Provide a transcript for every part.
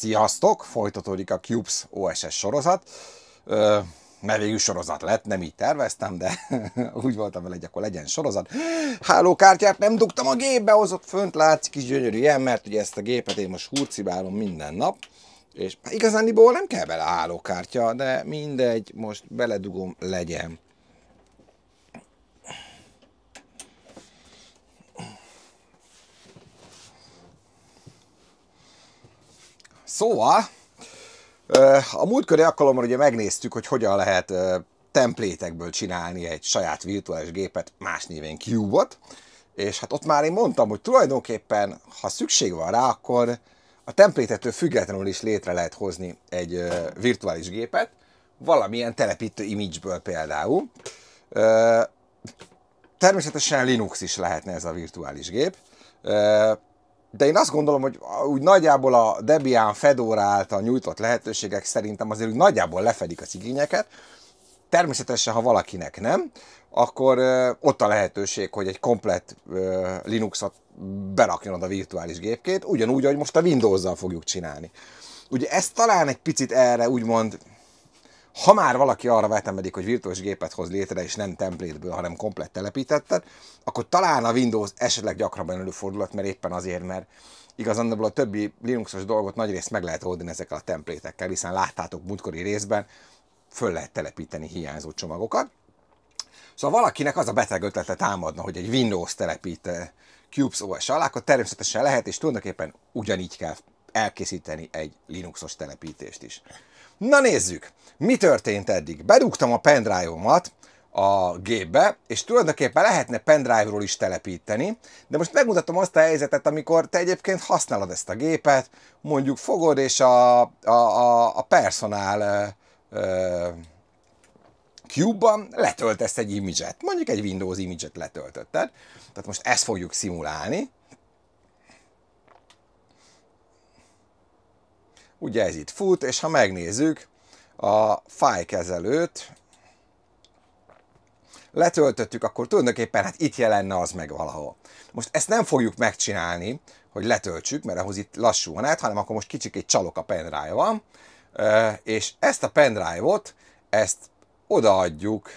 Sziasztok! Folytatódik a Cubes OSS sorozat. Mert végül sorozat lett, nem így terveztem, de úgy voltam vele, hogy akkor legyen sorozat. Hálókártyát nem dugtam a gépbe, ott fönt látszik is gyönyörűen, mert ugye ezt a gépet én most hurcibálom minden nap. És igazániból nem kell bele hálókártya, de mindegy, most beledugom, legyen. Szóval, a múltkori alkalommal ugye megnéztük, hogy hogyan lehet templétekből csinálni egy saját virtuális gépet, más néven Cube-ot, és hát ott már én mondtam, hogy tulajdonképpen, ha szükség van rá, akkor a templétettől függetlenül is létre lehet hozni egy virtuális gépet, valamilyen telepítő imageből például. Természetesen Linux is lehetne ez a virtuális gép de én azt gondolom, hogy úgy nagyjából a Debian Fedora által nyújtott lehetőségek szerintem azért úgy nagyjából lefedik az igényeket. Természetesen, ha valakinek nem, akkor ott a lehetőség, hogy egy komplett Linuxot berakjon oda virtuális gépkét, ugyanúgy, ahogy most a Windows-zal fogjuk csinálni. Ugye ez talán egy picit erre úgymond ha már valaki arra vetemedik, hogy virtuális gépet hoz létre, és nem templétből, hanem komplett telepítetted, akkor talán a Windows esetleg gyakrabban előfordulhat, mert éppen azért, mert igazán a többi Linuxos dolgot nagyrészt meg lehet oldani ezekkel a templétekkel, hiszen láttátok múltkori részben, föl lehet telepíteni hiányzó csomagokat. Szóval valakinek az a beteg ötlete támadna, hogy egy Windows telepít Cubes OS alá, akkor természetesen lehet, és tulajdonképpen ugyanígy kell elkészíteni egy Linuxos telepítést is. Na nézzük, mi történt eddig? Bedugtam a pendrive-omat a gépbe, és tulajdonképpen lehetne pendrive-ról is telepíteni, de most megmutatom azt a helyzetet, amikor te egyébként használod ezt a gépet, mondjuk fogod, és a, a, a, a personál Cube-ban letöltesz egy image-et, mondjuk egy Windows image-et letöltötted. Tehát most ezt fogjuk szimulálni, Ugye ez itt fut, és ha megnézzük a fájlkezelőt, letöltöttük, akkor tulajdonképpen hát itt jelenne az meg valahol. Most ezt nem fogjuk megcsinálni, hogy letöltsük, mert ahhoz itt lassú van át, hanem akkor most egy csalok a pendrive van, és ezt a pendrive-ot, ezt odaadjuk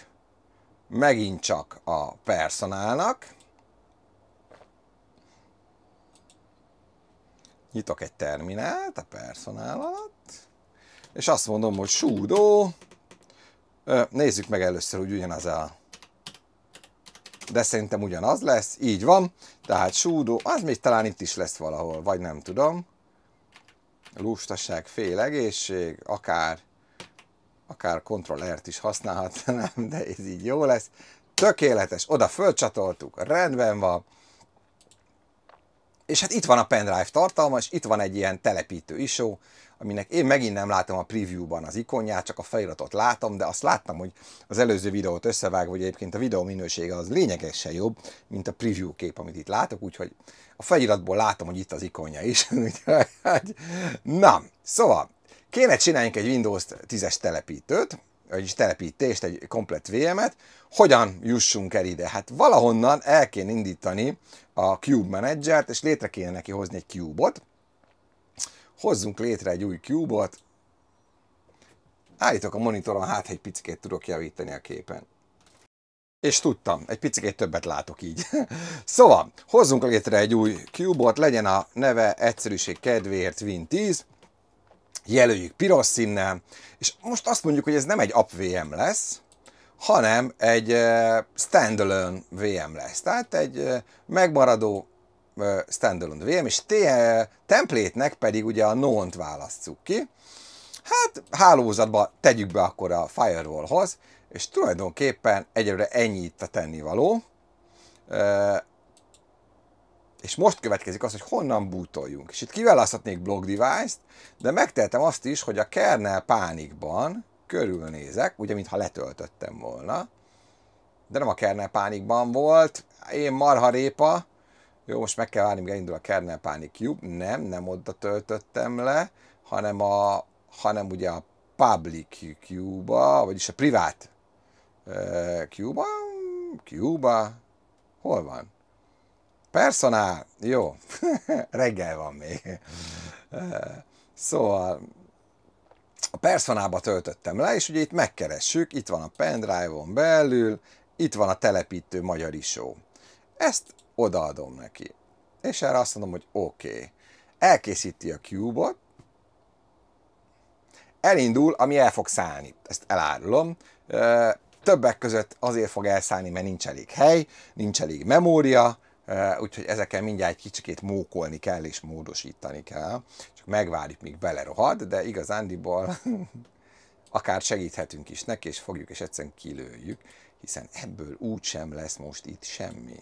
megint csak a personálnak, nyitok egy terminált a personál alatt, és azt mondom, hogy sudo nézzük meg először, hogy ugyanaz a de szerintem ugyanaz lesz, így van, tehát sudo az még talán itt is lesz valahol, vagy nem tudom. Lustaság, fél egészség, akár, akár kontrollert is használhatnám, de ez így jó lesz. Tökéletes, oda fölcsatoltuk, rendben van, és hát itt van a pendrive tartalma, és itt van egy ilyen telepítő isó, aminek én megint nem látom a preview-ban az ikonját, csak a feliratot látom, de azt láttam, hogy az előző videót összevág hogy egyébként a videó minősége az lényegesen jobb, mint a preview kép, amit itt látok, úgyhogy a feliratból látom, hogy itt az ikonja is. Na, szóval kéne csináljunk egy Windows 10-es telepítőt, egy telepítést, egy komplet VM-et, hogyan jussunk el ide? Hát valahonnan el kéne indítani a Cube Manager-t, és létre kéne neki hozni egy Cube-ot. Hozzunk létre egy új Cube-ot. Állítok a monitoron, hát egy picit tudok javítani a képen. És tudtam, egy picit többet látok így. szóval, hozzunk létre egy új cube legyen a neve egyszerűség kedvéért Win 10, jelöljük piros színnel, és most azt mondjuk, hogy ez nem egy VM lesz, hanem egy standalone VM lesz. Tehát egy megmaradó standalone VM, és templétnek pedig ugye a non-t választjuk ki. Hát hálózatba tegyük be akkor a firewallhoz, és tulajdonképpen egyre ennyit a tennivaló. És most következik az, hogy honnan bútoljunk. És itt kiválaszthatnék block device-t, de megtehetem azt is, hogy a kernel pánikban körülnézek, ugye mintha letöltöttem volna, de nem a kernel pánikban volt, én marha répa, jó, most meg kell várni, míg elindul a kernel pánik cube, nem, nem oda töltöttem le, hanem, a, hanem ugye a public cube-ba, vagyis a privát cube-ba, cube hol van? Personál, jó, reggel van még. szóval a personálba töltöttem le, és ugye itt megkeressük, itt van a pendrive-on belül, itt van a telepítő magyar isó. Ezt odaadom neki. És erre azt mondom, hogy oké. Okay. Elkészíti a cube-ot, elindul, ami el fog szállni. Ezt elárulom. Többek között azért fog elszállni, mert nincs elég hely, nincs elég memória, úgyhogy ezeken mindjárt egy kicsikét mókolni kell és módosítani kell. Csak megvárjuk, míg belerohad, de igazándiból akár segíthetünk is neki, és fogjuk, és egyszerűen kilőjük, hiszen ebből úgy sem lesz most itt semmi.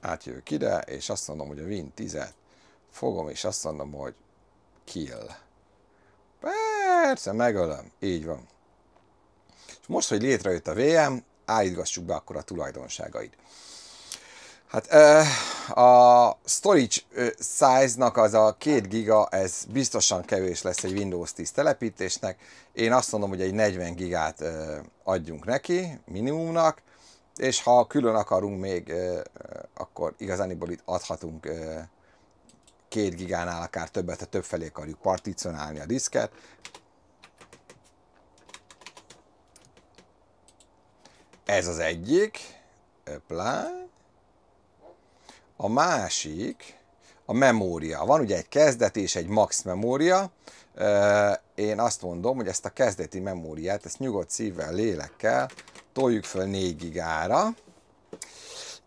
Átjövök ide, és azt mondom, hogy a Win 10 fogom, és azt mondom, hogy kill. Persze, megölöm. Így van. És most, hogy létrejött a VM, állítgassuk be akkor a tulajdonságait. Hát a storage size-nak az a 2 giga, ez biztosan kevés lesz egy Windows 10 telepítésnek. Én azt mondom, hogy egy 40 gigát adjunk neki, minimumnak, és ha külön akarunk még, akkor igazániból itt adhatunk 2 gigánál akár többet, ha többfelé akarjuk particionálni a diszket, Ez az egyik. Öplá. A másik a memória. Van ugye egy kezdet és egy max memória. Én azt mondom, hogy ezt a kezdeti memóriát, ezt nyugodt szívvel, lélekkel toljuk föl 4 gigára.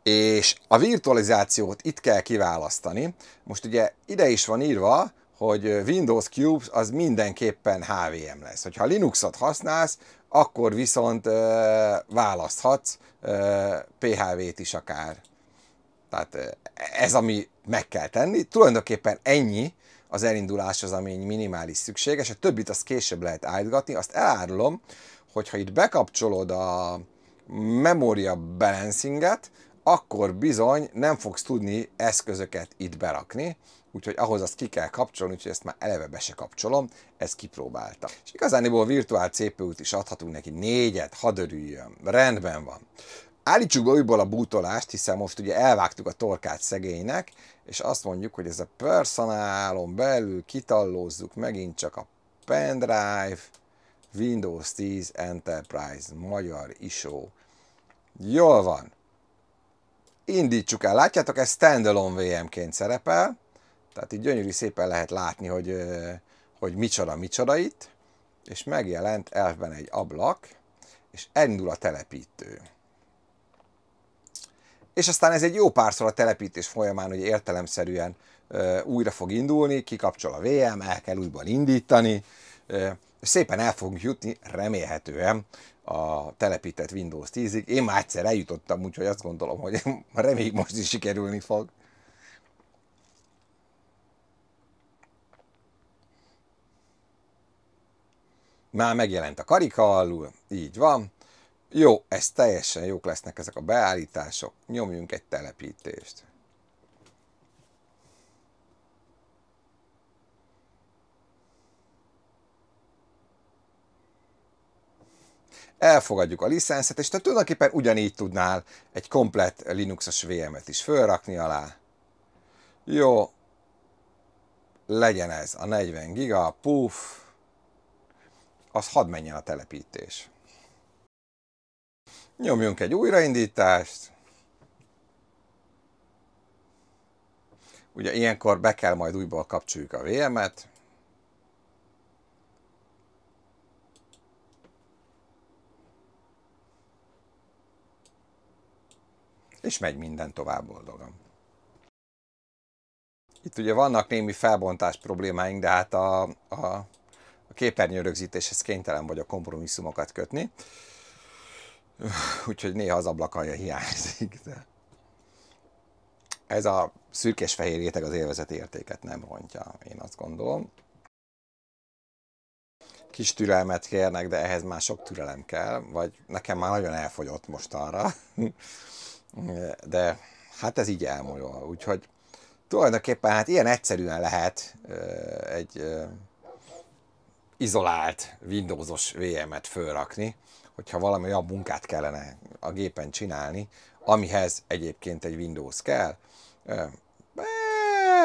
És a virtualizációt itt kell kiválasztani. Most ugye ide is van írva, hogy Windows Cube az mindenképpen HVM lesz. Hogyha Linuxot használsz, akkor viszont ö, választhatsz ö, PHV-t is akár. Tehát ez, ami meg kell tenni. Tulajdonképpen ennyi az elindulás az, ami minimális szükséges. A többit azt később lehet állítgatni. Azt elárulom, hogyha itt bekapcsolod a memória balancinget, akkor bizony nem fogsz tudni eszközöket itt berakni, úgyhogy ahhoz azt ki kell kapcsolni, úgyhogy ezt már eleve be se kapcsolom, Ez kipróbálta. És igazániból virtuál CPU-t is adhatunk neki négyet, hadd örüljön, rendben van. Állítsuk be újból a bútolást, hiszen most ugye elvágtuk a torkát szegénynek, és azt mondjuk, hogy ez a personálon belül kitallózzuk megint csak a pendrive, Windows 10 Enterprise, magyar ISO. Jól van. Indítsuk el. Látjátok, ez standalone VM-ként szerepel. Tehát így gyönyörű szépen lehet látni, hogy, hogy micsoda, micsoda itt, és megjelent elfben egy ablak, és indul a telepítő. És aztán ez egy jó párszor a telepítés folyamán, hogy értelemszerűen újra fog indulni, kikapcsol a VM, el kell újban indítani, és szépen el fogunk jutni remélhetően a telepített Windows 10-ig. Én már egyszer eljutottam, úgyhogy azt gondolom, hogy reméljük most is sikerülni fog. Már megjelent a karika alul, így van. Jó, ez teljesen jók lesznek ezek a beállítások. Nyomjunk egy telepítést. elfogadjuk a licenszet, és te tulajdonképpen ugyanígy tudnál egy komplet Linuxos VM-et is fölrakni alá. Jó, legyen ez a 40 giga, puff, az hadd menjen a telepítés. Nyomjunk egy újraindítást. Ugye ilyenkor be kell majd újból kapcsoljuk a VM-et. És megy minden tovább boldogan. Itt ugye vannak némi felbontás problémáink, de hát a, a képernyőrögzítéshez kénytelen vagyok kompromisszumokat kötni, úgyhogy néha az ablakaja hiányzik. De ez a szürkés-fehér réteg az élvezeti értéket nem rontja, én azt gondolom. Kis türelmet kérnek, de ehhez már sok türelem kell, vagy nekem már nagyon elfogyott mostanra. De hát ez így elmúlva, úgyhogy tulajdonképpen hát ilyen egyszerűen lehet egy izolált Windowsos VM-et fölrakni, hogyha valami olyan munkát kellene a gépen csinálni, amihez egyébként egy Windows kell.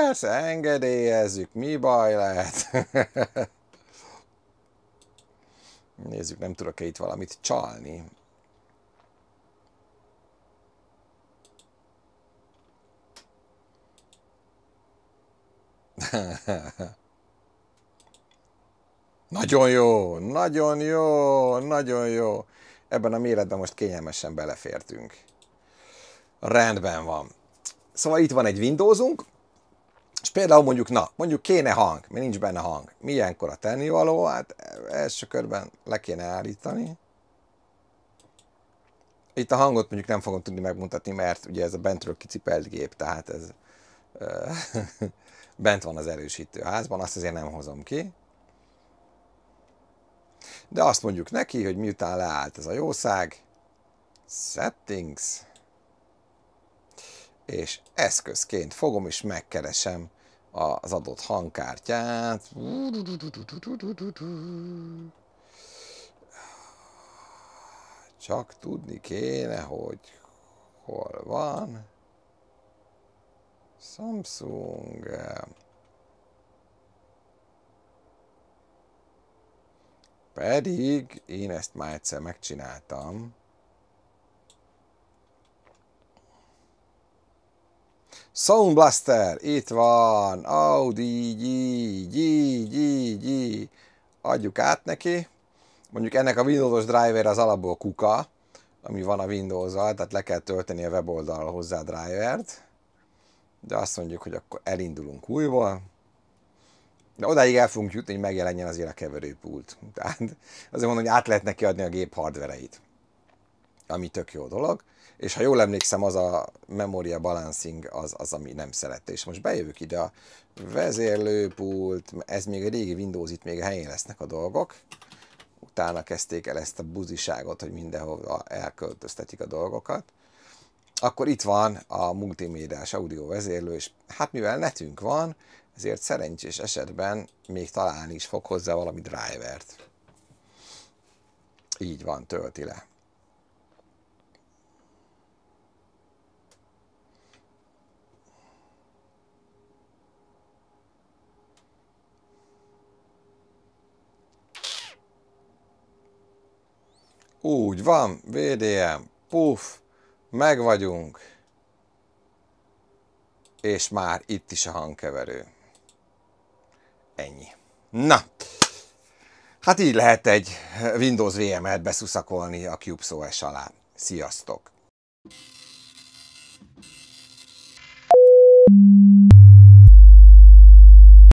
Persze, engedélyezzük, mi baj lehet? Nézzük, nem tudok-e itt valamit csalni. Ha ha ha. Nagyon jó, nagyon jó, nagyon jó. Ebben a méretben most kényelmesen belefértünk. Rendben van. Szóval itt van egy Windowsunk, és például mondjuk, na, mondjuk kéne hang, mi nincs benne hang. Milyenkor a tennivaló? Hát első körben le kéne állítani. Itt a hangot mondjuk nem fogom tudni megmutatni, mert ugye ez a bentről kicipelt gép, tehát ez bent van az erősítő házban, azt azért nem hozom ki de azt mondjuk neki, hogy miután leállt ez a jószág, settings, és eszközként fogom és megkeresem az adott hangkártyát. Csak tudni kéne, hogy hol van. Samsung eh, Pedig én ezt már egyszer megcsináltam. Sound Blaster, itt van, Audi, így, így, így, így. Adjuk át neki. Mondjuk ennek a windows driver az alapból kuka, ami van a Windows-al, tehát le kell tölteni a weboldalra hozzá a drivert. De azt mondjuk, hogy akkor elindulunk újból. De odáig el fogunk jutni, hogy megjelenjen azért a keverőpult. Tehát azért mondom, hogy át lehet neki adni a gép hardvereit. Ami tök jó dolog. És ha jól emlékszem, az a memória balancing az, az ami nem szerette. És most bejövök ide a vezérlőpult, ez még a régi Windows, itt még a helyén lesznek a dolgok. Utána kezdték el ezt a buziságot, hogy mindenhova elköltöztetik a dolgokat. Akkor itt van a multimédiás audio vezérlő, és hát mivel netünk van, ezért szerencsés esetben még találni is fog hozzá valami drivert. Így van, tölti le. Úgy van, VDM, puf, meg vagyunk. És már itt is a hangkeverő. Ennyi. Na, hát így lehet egy Windows VM-et beszuszakolni a CubeSOS alá. Sziasztok!